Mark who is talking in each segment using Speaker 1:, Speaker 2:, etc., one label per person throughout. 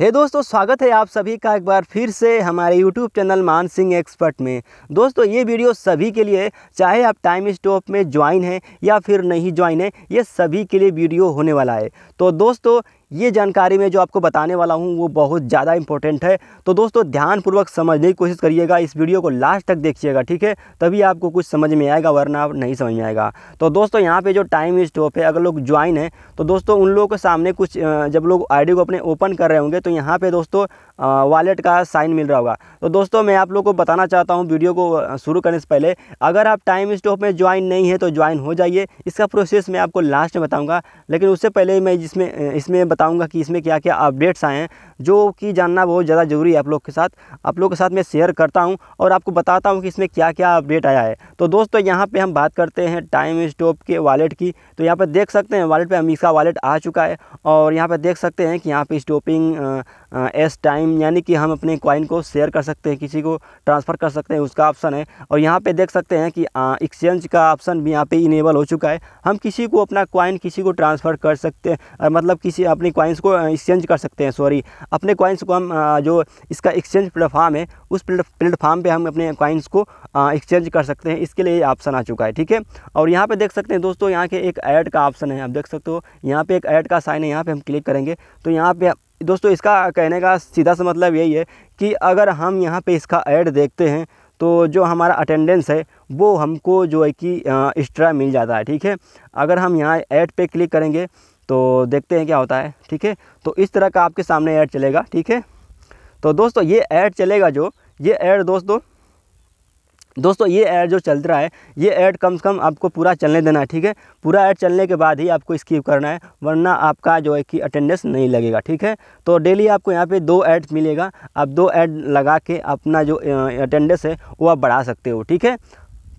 Speaker 1: हे hey दोस्तों स्वागत है आप सभी का एक बार फिर से हमारे YouTube चैनल मान सिंह एक्सपर्ट में दोस्तों ये वीडियो सभी के लिए चाहे आप टाइम स्टॉप में ज्वाइन हैं या फिर नहीं ज्वाइन है ये सभी के लिए वीडियो होने वाला है तो दोस्तों ये जानकारी मैं जो आपको बताने वाला हूँ वो बहुत ज़्यादा इंपॉर्टेंट है तो दोस्तों ध्यानपूर्वक समझने की कोशिश करिएगा इस वीडियो को लास्ट तक देखिएगा ठीक है तभी आपको कुछ समझ में आएगा वरना आप नहीं समझ में आएगा तो दोस्तों यहाँ पे जो टाइम स्टॉप है अगर लोग ज्वाइन है तो दोस्तों उन लोगों के सामने कुछ जब लोग आई को अपने ओपन कर रहे होंगे तो यहाँ पर दोस्तों वॉलेट का साइन मिल रहा होगा तो दोस्तों मैं आप लोग को बताना चाहता हूँ वीडियो को शुरू करने से पहले अगर आप टाइम स्टॉप में ज्वाइन नहीं है तो ज्वाइन हो जाइए इसका प्रोसेस मैं आपको लास्ट में बताऊँगा लेकिन उससे पहले मैं जिसमें इसमें बताऊँगा कि इसमें क्या क्या अपडेट्स आए हैं जो कि जानना बहुत ज़्यादा ज़रूरी है आप लोग के साथ आप लोग के साथ मैं शेयर करता हूँ और आपको बताता हूँ कि इसमें क्या क्या अपडेट आया है तो दोस्तों यहाँ पर हम बात करते हैं टाइम स्टॉप के वालेट की तो यहाँ पर देख सकते हैं वालेट पर हम इसका आ चुका है और यहाँ पर देख सकते हैं कि यहाँ पर स्टॉपिंग एस टाइम यानी कि हम अपने कॉइन को शेयर कर सकते हैं किसी को ट्रांसफ़र कर सकते हैं उसका ऑप्शन है और यहाँ पे देख सकते हैं कि एक्सचेंज का ऑप्शन भी यहाँ पे इनेबल हो चुका है हम किसी को अपना कॉइन किसी को ट्रांसफ़र कर सकते हैं मतलब किसी अपने कॉइन्स को एक्सचेंज कर सकते हैं सॉरी अपने कॉइन्स को हम जो इसका एक्सचेंज प्लेटफार्म है उस प्लेटफार्म पर हम अपने कॉइन्स को एक्सचेंज कर सकते हैं इसके लिए ये ऑप्शन आ चुका है ठीक है और यहाँ पर देख सकते हैं दोस्तों यहाँ के एक ऐड का ऑप्शन है आप देख सकते हो यहाँ पर एक ऐड का साइन है यहाँ पर हम क्लिक करेंगे तो यहाँ पर दोस्तों इसका कहने का सीधा सा मतलब यही है कि अगर हम यहाँ पे इसका ऐड देखते हैं तो जो हमारा अटेंडेंस है वो हमको जो है कि एक्स्ट्रा मिल जाता है ठीक है अगर हम यहाँ ऐड पे क्लिक करेंगे तो देखते हैं क्या होता है ठीक है तो इस तरह का आपके सामने ऐड चलेगा ठीक है तो दोस्तों ये ऐड चलेगा जो ये ऐड दोस्तों दोस्तों ये ऐड जो चल रहा है ये ऐड कम से कम आपको पूरा चलने देना है ठीक है पूरा ऐड चलने के बाद ही आपको स्कीप करना है वरना आपका जो है कि अटेंडेंस नहीं लगेगा ठीक है तो डेली आपको यहाँ पे दो ऐड मिलेगा आप दो ऐड लगा के अपना जो अटेंडेंस है वो आप बढ़ा सकते हो ठीक है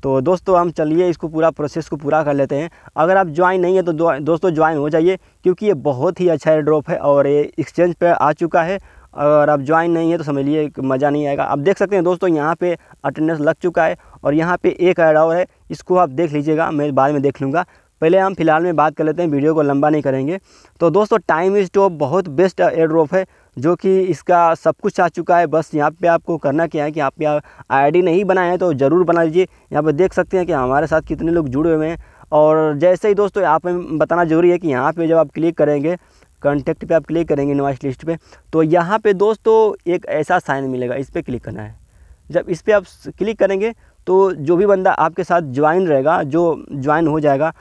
Speaker 1: तो दोस्तों हम चलिए इसको पूरा प्रोसेस को पूरा कर लेते हैं अगर आप ज्वाइन नहीं है तो दोस्तों ज्वाइन हो जाइए क्योंकि ये बहुत ही अच्छा एयर ड्रॉप है और ये एक्सचेंज पर आ चुका है और आप ज्वाइन नहीं है तो समझिए मज़ा नहीं आएगा आप देख सकते हैं दोस्तों यहाँ पे अटेंडेंस लग चुका है और यहाँ पे एक ऐड और है इसको आप देख लीजिएगा मैं बाद में देख लूँगा पहले हम फिलहाल में बात कर लेते हैं वीडियो को लंबा नहीं करेंगे तो दोस्तों टाइम इज टॉप बहुत बेस्ट एयर है जो कि इसका सब कुछ आ चुका है बस यहाँ पे आपको करना क्या है कि आप यहाँ आईडी नहीं बनाए हैं तो ज़रूर बना लीजिए यहाँ पे देख सकते हैं कि हमारे साथ कितने लोग जुड़े हुए हैं और जैसे ही दोस्तों यहाँ पर बताना ज़रूरी है कि यहाँ पे जब आप क्लिक करेंगे कॉन्टैक्ट पे आप क्लिक करेंगे इन्वाइस लिस्ट पे तो यहाँ पे दोस्तों एक ऐसा साइन मिलेगा इस पर क्लिक करना है जब इस पर आप क्लिक करेंगे तो जो भी बंदा आपके साथ ज्वाइन रहेगा जो ज्वाइन हो जाएगा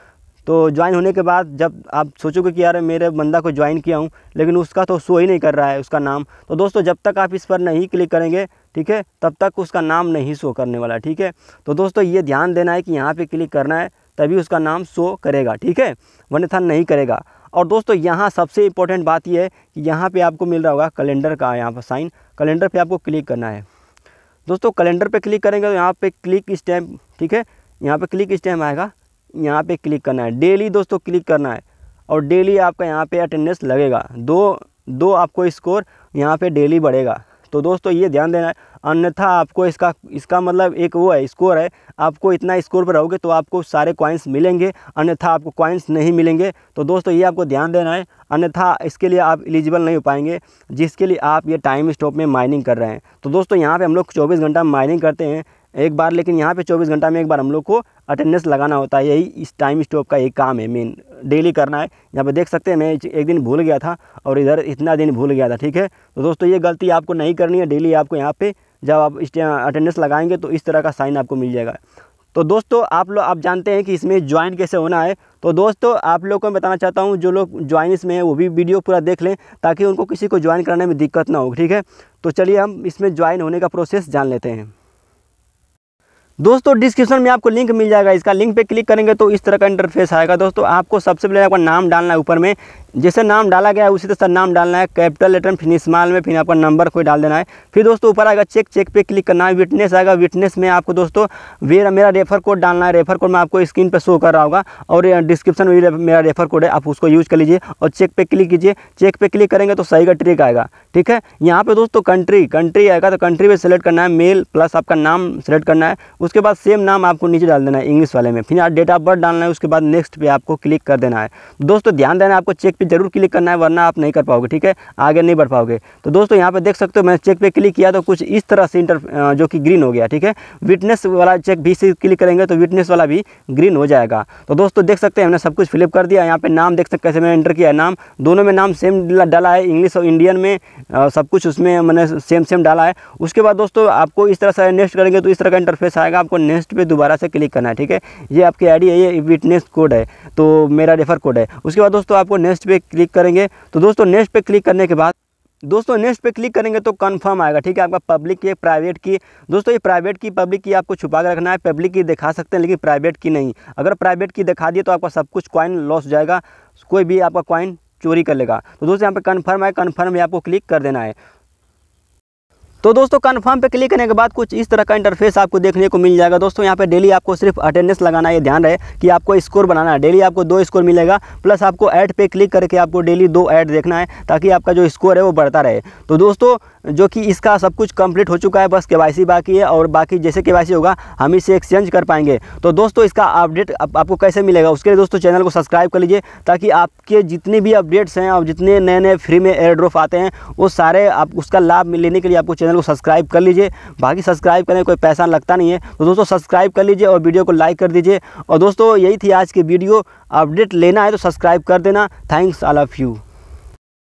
Speaker 1: तो ज्वाइन होने के बाद जब आप सोचोगे कि यार मेरे बंदा को ज्वाइन किया हूँ लेकिन उसका तो शो ही नहीं कर रहा है उसका नाम तो दोस्तों जब तक आप इस पर नहीं क्लिक करेंगे ठीक है तब तक उसका नाम नहीं शो करने वाला ठीक है तो दोस्तों ये ध्यान देना है कि यहाँ पर क्लिक करना है तभी उसका नाम शो करेगा ठीक है वन्यथा नहीं करेगा और दोस्तों यहाँ सबसे इम्पोर्टेंट बात यह है कि यहाँ पे आपको मिल रहा होगा कैलेंडर का यहाँ पर साइन कैलेंडर पे आपको क्लिक करना है दोस्तों कैलेंडर पे क्लिक करेंगे तो यहाँ पे क्लिक स्टैम्प ठीक है यहाँ पे क्लिक स्टैम्प आएगा यहाँ पे क्लिक करना है डेली दोस्तों क्लिक करना है और डेली आपका यहाँ पर अटेंडेंस लगेगा दो दो आपको स्कोर यहाँ पर डेली बढ़ेगा तो दोस्तों ये ध्यान देना है अन्यथा आपको इसका इसका मतलब एक वो है स्कोर है आपको इतना स्कोर पर रहोगे तो आपको सारे कॉइन्स मिलेंगे अन्यथा आपको कॉइन्स नहीं मिलेंगे तो दोस्तों ये आपको ध्यान देना है अन्यथा इसके लिए आप एलिजिबल नहीं हो पाएंगे जिसके लिए आप ये टाइम स्टॉप में माइनिंग कर रहे हैं तो दोस्तों यहाँ पर हम लोग चौबीस घंटा माइनिंग करते हैं एक बार लेकिन यहाँ पे 24 घंटा में एक बार हम लोग को अटेंडेंस लगाना होता है यही इस टाइम स्टॉप का एक काम है मेन डेली करना है यहाँ पे देख सकते हैं मैं एक दिन भूल गया था और इधर इतना दिन भूल गया था ठीक है तो दोस्तों ये गलती आपको नहीं करनी है डेली आपको यहाँ पर जब आप अटेंडेंस लगाएंगे तो इस तरह का साइन आपको मिल जाएगा तो दोस्तों आप लोग आप जानते हैं कि इसमें ज्वाइन कैसे होना है तो दोस्तों आप लोग को मैं बताना चाहता हूँ जो लोग ज्वाइन इसमें हैं वो भी वीडियो पूरा देख लें ताकि उनको किसी को ज्वाइन कराने में दिक्कत ना हो ठीक है तो चलिए हम इसमें ज्वाइन होने का प्रोसेस जान लेते हैं दोस्तों डिस्क्रिप्शन में आपको लिंक मिल जाएगा इसका लिंक पे क्लिक करेंगे तो इस तरह का इंटरफेस आएगा दोस्तों आपको सबसे पहले आपका नाम डालना है ऊपर में जैसे नाम डाला गया है उसी तरह नाम डालना है कैपिटल लेटर फिर स्मॉल में फिर आपका नंबर कोई डाल देना है फिर दोस्तों ऊपर आएगा चेक चेक पे क्लिक करना है विटनेस आएगा विटनेस में आपको दोस्तों मेरा मेरा रेफर कोड डालना है रेफर कोड मैं आपको स्क्रीन पर शो कर रहा होगा और डिस्क्रिप्शन में भी मेरा रेफर कोड है आप उसको यूज़ कर लीजिए और चेक पे क्लिक कीजिए चेक पे क्लिक करेंगे तो सही का ट्रिक आएगा ठीक है यहाँ पर दोस्तों कंट्री कंट्री आएगा तो कंट्री में सेलेक्ट करना है मेल प्लस आपका नाम सेलेक्ट करना है उसके बाद सेम नाम आपको नीचे डाल देना है इंग्लिश वाले में फिर डेट ऑफ बर्थ डालना है उसके बाद नेक्स्ट पे आपको क्लिक कर देना है दोस्तों ध्यान देना आपको चेक पे जरूर क्लिक करना है वरना आप नहीं कर पाओगे ठीक है आगे नहीं बढ़ पाओगे तो दोस्तों यहाँ पे देख सकते हो मैंने चेक पे क्लिक किया तो कुछ इस तरह से इंटर जो कि ग्रीन हो गया ठीक है विटनेस वाला चेक भी क्लिक करेंगे तो विटनेस वाला भी ग्रीन हो जाएगा तो दोस्तों देख सकते हैं हमने सब कुछ फिलअप कर दिया यहाँ पर नाम देख सकते कैसे मैंने इंटर किया है नाम दोनों में नाम सेम डाला है इंग्लिश और इंडियन में सब कुछ उसमें मैंने सेम सेम डाला है उसके बाद दोस्तों आपको इस तरह से नेक्स्ट करेंगे तो इस तरह का इंटरफेस आएगा आपको नेक्स्ट पे दोबारा से क्लिक करना है ठीक है ये आपकी आईडी है ये विटनेस कोड है तो मेरा रेफर कोड है उसके बाद दोस्तों आपको नेक्स्ट पे क्लिक करेंगे तो दोस्तों नेक्स्ट पे क्लिक करने के बाद दोस्तों नेक्स्ट पे क्लिक करेंगे तो कंफर्म आएगा ठीक है आपका पब्लिक की प्राइवेट की दोस्तों ये प्राइवेट की पब्लिक की आपको छुपा कर रखना है पब्लिक की दिखा सकते हैं लेकिन प्राइवेट की नहीं अगर प्राइवेट की दिखा दिए तो आपका सब कुछ कॉइन लॉस जाएगा कोई भी आपका कॉइन चोरी कर लेगा तो दोस्तों यहाँ पे कन्फर्म है कन्फर्म यहाँ आपको क्लिक कर देना है तो दोस्तों कन्फर्म पे क्लिक करने के बाद कुछ इस तरह का इंटरफेस आपको देखने को मिल जाएगा दोस्तों यहाँ पे डेली आपको सिर्फ अटेंडेंस लगाना है ध्यान रहे कि आपको स्कोर बनाना है डेली आपको दो स्कोर मिलेगा प्लस आपको ऐड पे क्लिक करके आपको डेली दो ऐड देखना है ताकि आपका जो स्कोर है वो बढ़ता रहे तो दोस्तों जो कि इसका सब कुछ कंप्लीट हो चुका है बस के बाकी है और बाकी जैसे के होगा हम इसे एक्सचेंज कर पाएंगे तो दोस्तों इसका अपडेट आप, आपको कैसे मिलेगा उसके लिए दोस्तों चैनल को सब्सक्राइब कर लीजिए ताकि आपके जितने भी अपडेट्स हैं और जितने नए नए फ्री में एयर ड्रॉप आते हैं वो सारे आप उसका लाभ लेने के लिए आपको चैनल को सब्सक्राइब कर लीजिए बाकी सब्सक्राइब करने कोई पैसा लगता नहीं है तो दोस्तों सब्सक्राइब कर लीजिए और वीडियो को लाइक कर दीजिए और दोस्तों यही थी आज की वीडियो अपडेट लेना है तो सब्सक्राइब कर देना थैंक्स ऑल ऑफ़ यू